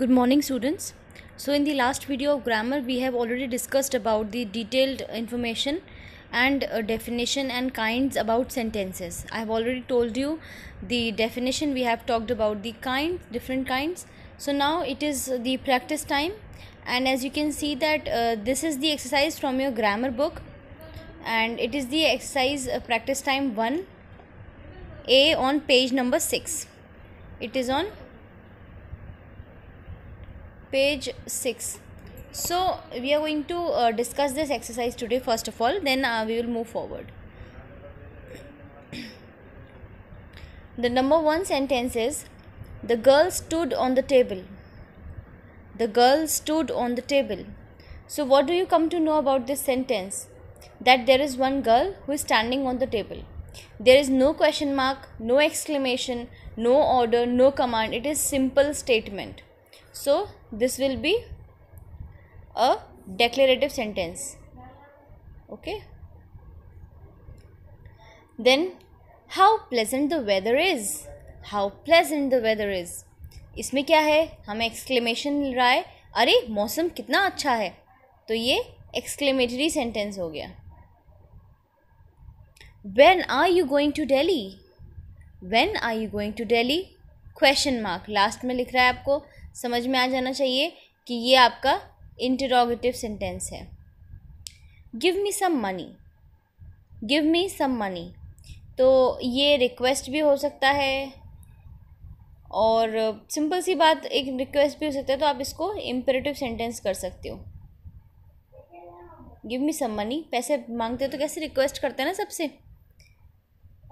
good morning students so in the last video of grammar we have already discussed about the detailed information and uh, definition and kinds about sentences i have already told you the definition we have talked about the kind different kinds so now it is the practice time and as you can see that uh, this is the exercise from your grammar book and it is the exercise uh, practice time 1 a on page number 6 it is on page 6 so we are going to uh, discuss this exercise today first of all then uh, we will move forward the number one sentence is the girl stood on the table the girl stood on the table so what do you come to know about this sentence that there is one girl who is standing on the table there is no question mark no exclamation no order no command it is simple statement so this will be a declarative sentence okay then how pleasant the weather is how pleasant the weather is इसमें क्या है हमें exclamation मिल रहा है अरे मौसम कितना अच्छा है तो ये एक्सक्लेमेटरी सेंटेंस हो गया when are you going to Delhi when are you going to Delhi question mark last में लिख रहा है आपको समझ में आ जाना चाहिए कि ये आपका इंटरोगेटिव सेंटेंस है give me some money give me some money तो ये रिक्वेस्ट भी हो सकता है और सिंपल सी बात एक रिक्वेस्ट भी हो सकता है तो आप इसको इम्परेटिव सेंटेंस कर सकते हो गिव मी सम मनी पैसे मांगते हो तो कैसे रिक्वेस्ट करते हैं ना सबसे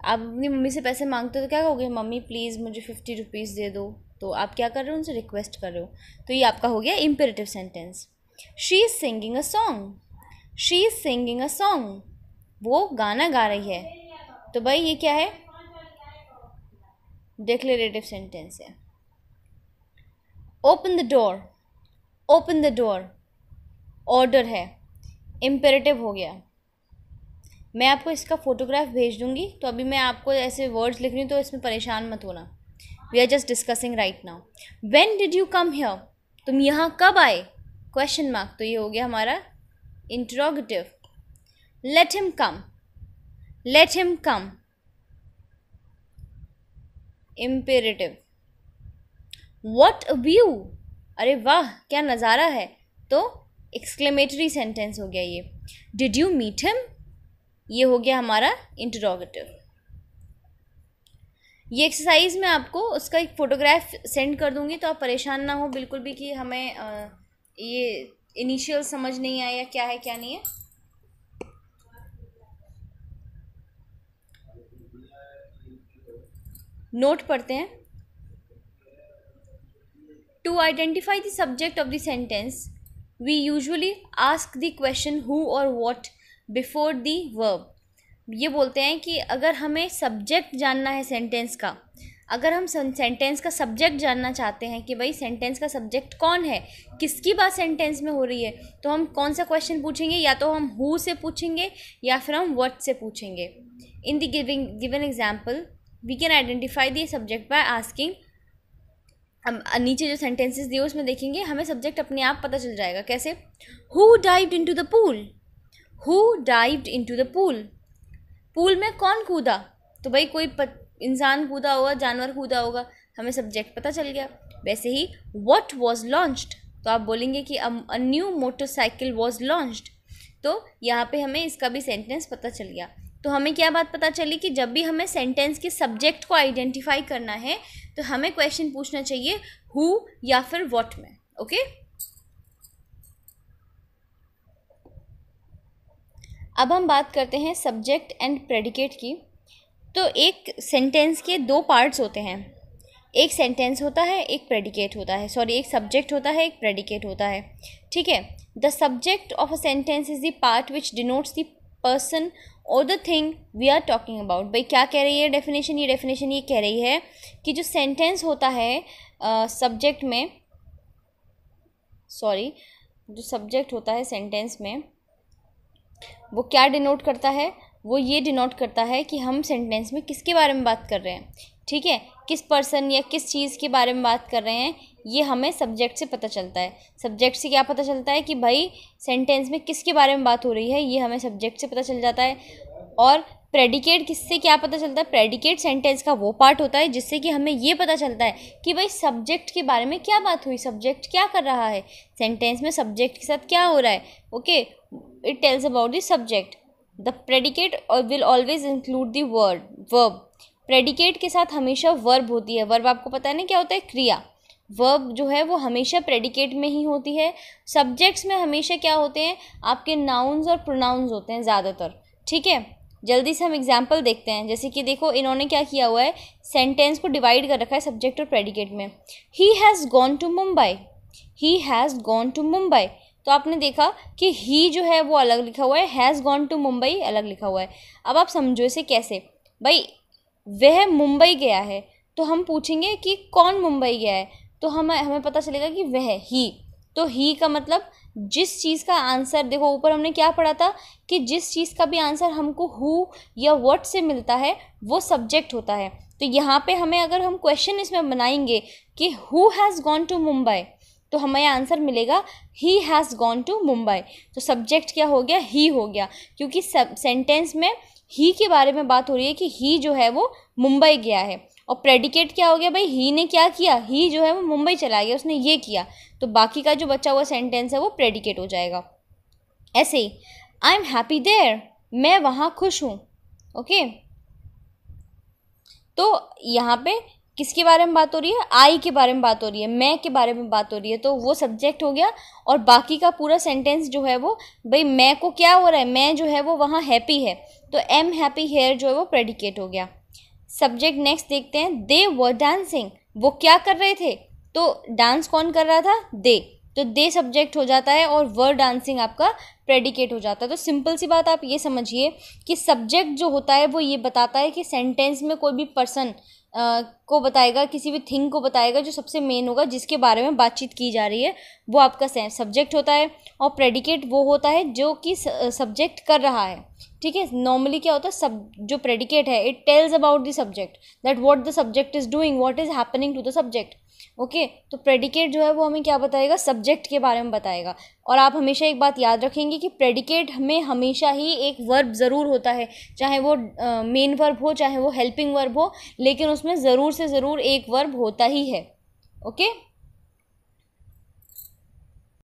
आप अपनी मम्मी से पैसे मांगते हो तो क्या कहोगे मम्मी प्लीज़ मुझे फिफ्टी रुपीज़ दे दो तो आप क्या कर रहे हो उनसे रिक्वेस्ट कर रहे हो तो ये आपका हो गया imperative sentence she is singing a song she is singing a song वो गाना गा रही है तो भाई ये क्या है डिक्लेरेटिव सेंटेंस है open the door open the door order है इम्पेरेटिव हो गया मैं आपको इसका फ़ोटोग्राफ भेज दूंगी तो अभी मैं आपको ऐसे वर्ड्स लिख रही हूँ तो इसमें परेशान मत होना we are just discussing right now when did you come here तुम यहाँ कब आए क्वेश्चन मार्क तो ये हो गया हमारा interrogative let him come let him come imperative what view अरे वाह क्या नज़ारा है तो एक्सक्लेमेटरी सेंटेंस हो गया ये डिड यू मीट हिम ये हो गया हमारा इंटरोगेटिव ये एक्सरसाइज मैं आपको उसका एक फ़ोटोग्राफ सेंड कर दूंगी तो आप परेशान ना हो बिल्कुल भी कि हमें ये इनिशियल समझ नहीं आया क्या है क्या नहीं है नोट पढ़ते हैं to identify the subject of the sentence we usually ask the question who और व्हाट बिफोर दी वर्ब ये बोलते हैं कि अगर हमें सब्जेक्ट जानना है सेंटेंस का अगर हम सेंटेंस का सब्जेक्ट जानना चाहते हैं कि भाई सेंटेंस का सब्जेक्ट कौन है किसकी बात सेंटेंस में हो रही है तो हम कौन सा क्वेश्चन पूछेंगे या तो हम हु से पूछेंगे या फिर हम वट से पूछेंगे in the giving given example we can identify the subject by asking हम नीचे जो सेंटेंसेस दिए उसमें देखेंगे हमें सब्जेक्ट अपने आप पता चल जाएगा कैसे who dived into the pool who dived into the pool pool में कौन कूदा तो भाई कोई इंसान कूदा होगा जानवर कूदा होगा हमें सब्जेक्ट पता चल गया वैसे ही वॉट वॉज लॉन्च्ड तो आप बोलेंगे कि a new motorcycle was launched तो यहाँ पे हमें इसका भी सेंटेंस पता चल गया तो हमें क्या बात पता चली कि जब भी हमें सेंटेंस के सब्जेक्ट को आइडेंटिफाई करना है तो हमें क्वेश्चन पूछना चाहिए हु या फिर वॉट में ओके okay? अब हम बात करते हैं सब्जेक्ट एंड प्रेडिकेट की तो एक सेंटेंस के दो पार्ट्स होते हैं एक सेंटेंस होता है एक प्रेडिकेट होता है सॉरी एक सब्जेक्ट होता है एक प्रेडिकेट होता है ठीक है the subject of a sentence is the part which denotes the person और the thing we are talking about भाई क्या कह रही है डेफिनेशन ये डेफिनेशन ये कह रही है कि जो सेंटेंस होता है सब्जेक्ट uh, में सॉरी जो सब्जेक्ट होता है सेंटेंस में वो क्या डिनोट करता है वो ये डिनोट करता है कि हम सेंटेंस में किसके बारे में बात कर रहे हैं ठीक है किस पर्सन या किस चीज़ के बारे में बात कर रहे हैं ये हमें सब्जेक्ट से पता चलता है सब्जेक्ट से क्या पता चलता है कि भाई सेंटेंस में किसके बारे में बात हो रही है ये हमें सब्जेक्ट से पता चल जाता है और प्रेडिकेट किससे क्या पता चलता है प्रेडिकेट सेंटेंस का वो पार्ट होता है जिससे कि हमें ये पता चलता है कि भाई सब्जेक्ट के बारे में क्या बात हुई सब्जेक्ट क्या कर रहा है सेंटेंस में सब्जेक्ट के साथ क्या हो रहा है okay it tells about the subject the predicate will always include the word verb predicate के साथ हमेशा वर्ब होती है वर्ब आपको पता है ना क्या होता है क्रिया वर्ब जो है वो हमेशा प्रेडिकेट में ही होती है सब्जेक्ट्स में हमेशा क्या होते हैं आपके नाउन्स और प्रोनाउंस होते हैं ज़्यादातर ठीक है जल्दी से हम एग्जाम्पल देखते हैं जैसे कि देखो इन्होंने क्या किया हुआ है सेंटेंस को डिवाइड कर रखा है सब्जेक्ट और प्रेडिकेट में he has gone to Mumbai he has gone to Mumbai तो आपने देखा कि ही जो है वो अलग लिखा हुआ है हैज़ गॉन टू मुंबई अलग लिखा हुआ है अब आप समझो इसे कैसे भाई वह मुंबई गया है तो हम पूछेंगे कि कौन मुंबई गया है तो हमें हमें पता चलेगा कि वह ही तो ही का मतलब जिस चीज़ का आंसर देखो ऊपर हमने क्या पढ़ा था कि जिस चीज़ का भी आंसर हमको हु या वट से मिलता है वो सब्जेक्ट होता है तो यहाँ पे हमें अगर हम क्वेश्चन इसमें बनाएंगे कि who has gone to Mumbai तो हमें आंसर मिलेगा he has gone to Mumbai तो सब्जेक्ट क्या हो गया ही हो गया क्योंकि सेंटेंस में ही के बारे में बात हो रही है कि ही जो है वो मुंबई गया है और प्रेडिकेट क्या हो गया भाई ही ने क्या किया ही जो है वो मुंबई चला गया उसने ये किया तो बाकी का जो बचा हुआ सेंटेंस है वो प्रेडिकेट हो जाएगा ऐसे ही आई एम हैप्पी देयर मैं वहाँ खुश हूँ ओके तो यहाँ पे किसके बारे में बात हो रही है आई के बारे में बात हो रही है मैं के बारे में बात हो रही है तो वो सब्जेक्ट हो गया और बाकी का पूरा सेंटेंस जो है वो भाई मैं को क्या हो रहा है मैं जो है वो वहाँ हैप्पी है तो एम हैप्पी हेयर जो है वो प्रेडिकेट हो गया सब्जेक्ट नेक्स्ट देखते हैं दे व डांसिंग वो क्या कर रहे थे तो डांस कौन कर रहा था दे तो दे सब्जेक्ट हो जाता है और वर डांसिंग आपका प्रेडिकेट हो जाता है तो सिंपल सी बात आप ये समझिए कि सब्जेक्ट जो होता है वो ये बताता है कि सेंटेंस में कोई भी पर्सन को बताएगा किसी भी थिंग को बताएगा जो सबसे मेन होगा जिसके बारे में बातचीत की जा रही है वो आपका सब्जेक्ट होता है और प्रेडिकेट वो होता है जो कि सब्जेक्ट कर रहा है ठीक है नॉर्मली क्या होता है सब जो प्रेडिकेट है it tells about the subject that what the subject is doing what is happening to the subject okay तो प्रेडिकेट जो है वो हमें क्या बताएगा सब्जेक्ट के बारे में बताएगा और आप हमेशा एक बात याद रखेंगे कि प्रेडिकेट में हमेशा ही एक वर्ब ज़रूर होता है चाहे वो मेन वर्ब हो चाहे वो हेल्पिंग वर्ब हो लेकिन उसमें ज़रूर से ज़रूर एक वर्ब होता ही है ओके okay?